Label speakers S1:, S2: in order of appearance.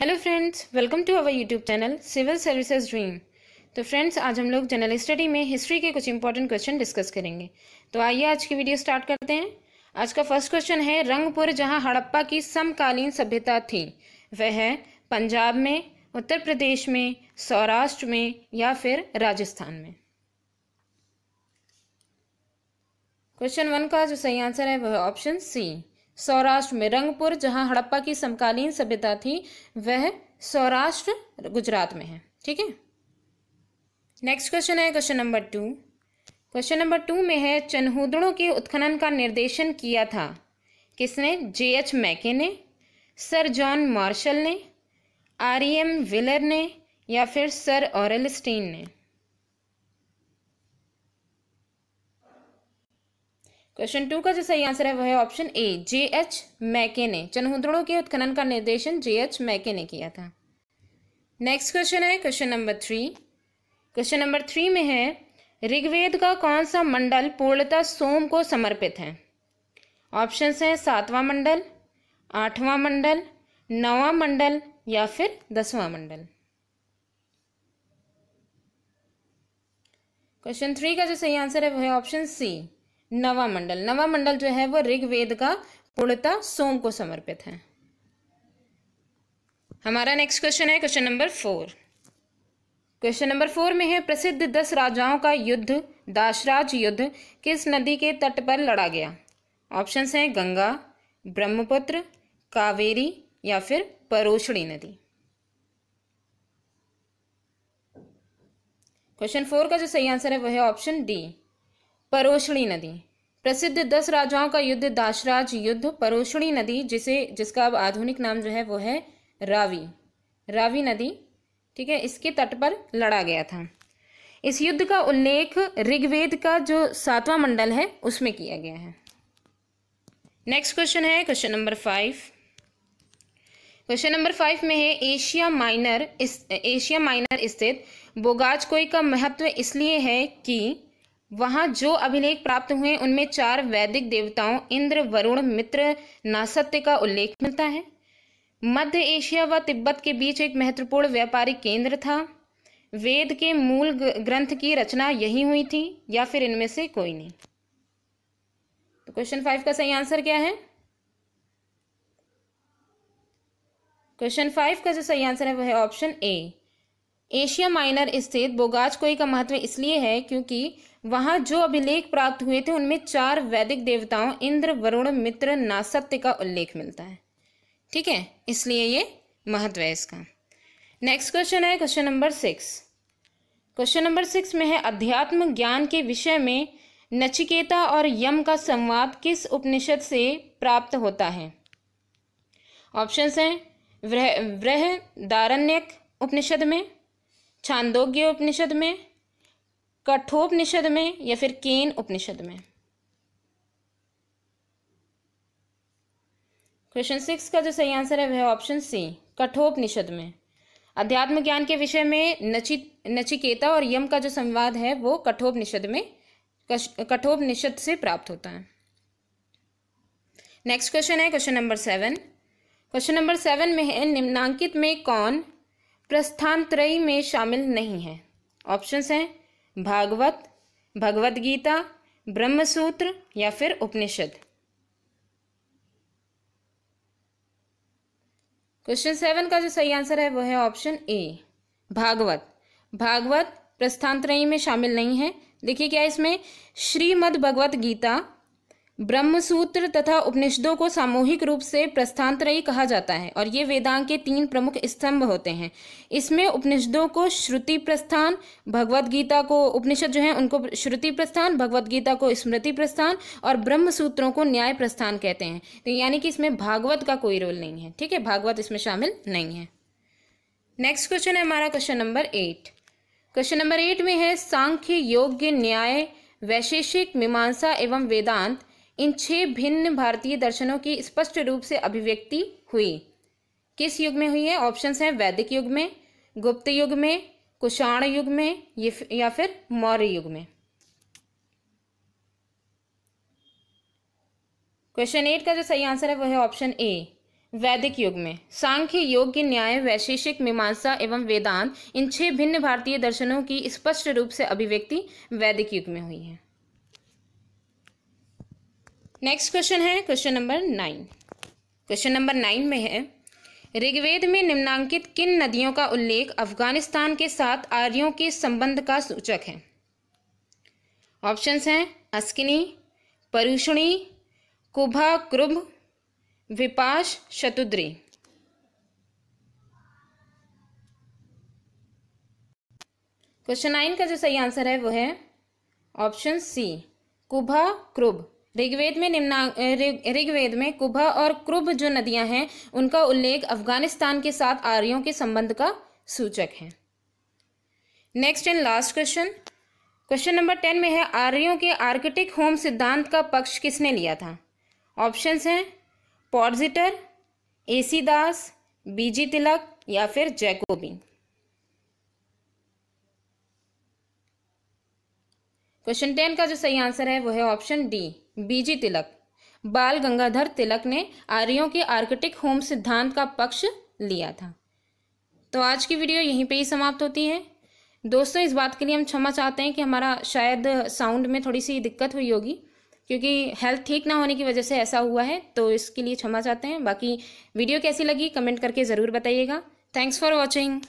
S1: hello friends welcome to our YouTube channel civil services dream तो friends आज हम लोग जनरल स्टडी में हिस्ट्री के कुछ इंपॉर्टेंट क्वेश्चन डिस्कस करेंगे तो आइए आज की वीडियो स्टार्ट करते हैं आज का फर्स्ट क्वेश्चन है रंगपुर जहां हड़प्पा की समकालीन सभ्यता थी वह है पंजाब में उत्तर प्रदेश में सौराष्ट्र में या फिर राजस्थान में क्वेश्चन वन का जो सही आंसर है वह ऑप्शन सी सौराष्ट्र में रंगपुर जहां हड़प्पा की समकालीन सभ्यता थी वह सौराष्ट्र गुजरात में है ठीक है नेक्स्ट क्वेश्चन है question number two question number two में है चन्हुदड़ों के उत्खनन का निर्देशन किया था किसने जे एच मैके ने सर जॉन मार्शल ने आर ई एम विलर ने या फिर सर औरल स्टीन ने क्वेश्चन टू का जो सही आंसर है वह है option A J H Mackay ने चनहुद्रणों के उत्खनन का निर्देशन जे एच मैके ने किया था नेक्स्ट क्वेश्चन है question number three question number three में है ऋग्वेद का कौन सा मंडल पूर्णतः सोम को समर्पित है ऑप्शन है सातवां मंडल आठवां मंडल नवा मंडल या फिर दसवां मंडल क्वेश्चन थ्री का जो सही आंसर है वह है ऑप्शन सी नवा मंडल नवा मंडल जो है वो ऋग्वेद का पूर्णता सोम को समर्पित है हमारा नेक्स्ट क्वेश्चन है question number four question number four में है प्रसिद्ध दस राजाओं का युद्ध दाशराज युद्ध किस नदी के तट पर लड़ा गया ऑप्शन हैं गंगा ब्रह्मपुत्र कावेरी या फिर परोशड़ी नदी क्वेश्चन फोर का जो सही आंसर है वह है ऑप्शन डी परोषणी नदी प्रसिद्ध दस राजाओं का युद्ध दाशराज युद्ध परोषणी नदी जिसे जिसका अब आधुनिक नाम जो है वो है रावी रावी नदी ठीक है इसके तट पर लड़ा गया था इस युद्ध का उल्लेख ऋग्वेद का जो सातवां मंडल है उसमें किया गया है नेक्स्ट क्वेश्चन है question number five question number five में है एशिया माइनर इस एशिया माइनर स्थित बोगाजकोई का महत्व इसलिए है कि वहां जो अभिलेख प्राप्त हुए उनमें चार वैदिक देवताओं इंद्र वरुण मित्र नासत्य का उल्लेख मिलता है मध्य एशिया व तिब्बत के बीच एक महत्वपूर्ण व्यापारिक केंद्र था वेद के मूल ग्रंथ की रचना यही हुई थी या फिर इनमें से कोई नहीं तो क्वेश्चन फाइव का सही आंसर क्या है क्वेश्चन फाइव का जो सही आंसर है वह है ऑप्शन ए एशिया माइनर स्थित बोगाज कोई का महत्व इसलिए है क्योंकि वहां जो अभिलेख प्राप्त हुए थे उनमें चार वैदिक देवताओं इंद्र वरुण मित्र नासत्य का उल्लेख मिलता है ठीक है इसलिए ये महत्व है इसका नेक्स्ट क्वेश्चन है question number six question number six में है अध्यात्म ज्ञान के विषय में नचिकेता और यम का संवाद किस उपनिषद से प्राप्त होता है ऑप्शन है वृह वृह दारण्यक उपनिषद में छांदोग्य उपनिषद में कठोपनिषद में या फिर केन उपनिषद में क्वेश्चन सिक्स का जो सही आंसर है वह ऑप्शन सी कठोपनिषद में अध्यात्म ज्ञान के विषय में नचि नचिकेता और यम का जो संवाद है वो कठोपनिषद में कठोपनिषद से प्राप्त होता है नेक्स्ट क्वेश्चन है question number seven question number seven में है निम्नांकित में कौन प्रस्थान त्रय में शामिल नहीं है ऑप्शंस हैं भागवत भगवत गीता ब्रह्मसूत्र या फिर उपनिषद क्वेश्चन सेवन का जो सही आंसर है वह है ऑप्शन ए भागवत भागवत प्रस्थान त्रयी में शामिल नहीं है देखिए क्या इसमें श्रीमद भगवत गीता ब्रह्मसूत्र तथा उपनिषदों को सामूहिक रूप से प्रस्थान्तरयी कहा जाता है और ये वेदांग के तीन प्रमुख स्तंभ होते हैं इसमें उपनिषदों को श्रुति प्रस्थान भगवत गीता को उपनिषद जो है उनको श्रुति प्रस्थान भगवत गीता को स्मृति प्रस्थान और ब्रह्मसूत्रों को न्याय प्रस्थान कहते हैं तो यानी कि इसमें भागवत का कोई रोल नहीं है ठीक है भागवत इसमें शामिल नहीं है नेक्स्ट क्वेश्चन है हमारा question number eight question number eight में है सांख्य योग्य न्याय वैशेषिक मीमांसा एवं वेदांत इन छह भिन्न भारतीय दर्शनों की स्पष्ट रूप से अभिव्यक्ति हुई किस युग में हुई है ऑप्शंस हैं वैदिक युग में गुप्त युग में कुषाण युग में या फिर मौर्य युग में क्वेश्चन एट का जो सही आंसर है वह है ऑप्शन ए वैदिक युग में सांख्य योग न्याय वैशेषिक मीमांसा एवं वेदांत इन छह भिन्न भारतीय दर्शनों की स्पष्ट रूप से अभिव्यक्ति वैदिक युग में हुई है नेक्स्ट क्वेश्चन है question number nine question number nine में है ऋग्वेद में निम्नांकित किन नदियों का उल्लेख अफगानिस्तान के साथ आर्यों के संबंध का सूचक है ऑप्शंस हैं अस्किनी परुषणी कुभा क्रुभ विपाश शतुद्री क्वेश्चन नाइन का जो सही आंसर है वो है ऑप्शन सी कुभा क्रुभ ऋग्वेद में निम्ना ऋग्वेद में कुभा और क्रुभ जो नदियां हैं उनका उल्लेख अफगानिस्तान के साथ आर्यों के संबंध का सूचक है next and last question question number ten में है आर्यों के आर्किटिक होम सिद्धांत का पक्ष किसने लिया था ऑप्शंस हैं पॉर्जिटर एसी दास बीजी तिलक या फिर जैकोबिन क्वेश्चन टेन का जो सही आंसर है वो है ऑप्शन डी बीजी तिलक बाल गंगाधर तिलक ने आर्यों के आर्कटिक होम सिद्धांत का पक्ष लिया था तो आज की वीडियो यहीं पे ही समाप्त होती है दोस्तों इस बात के लिए हम क्षमा चाहते हैं कि हमारा शायद साउंड में थोड़ी सी दिक्कत हुई होगी क्योंकि हेल्थ ठीक ना होने की वजह से ऐसा हुआ है तो इसके लिए क्षमा चाहते हैं बाकी वीडियो कैसी लगी कमेंट करके ज़रूर बताइएगा थैंक्स फॉर वॉचिंग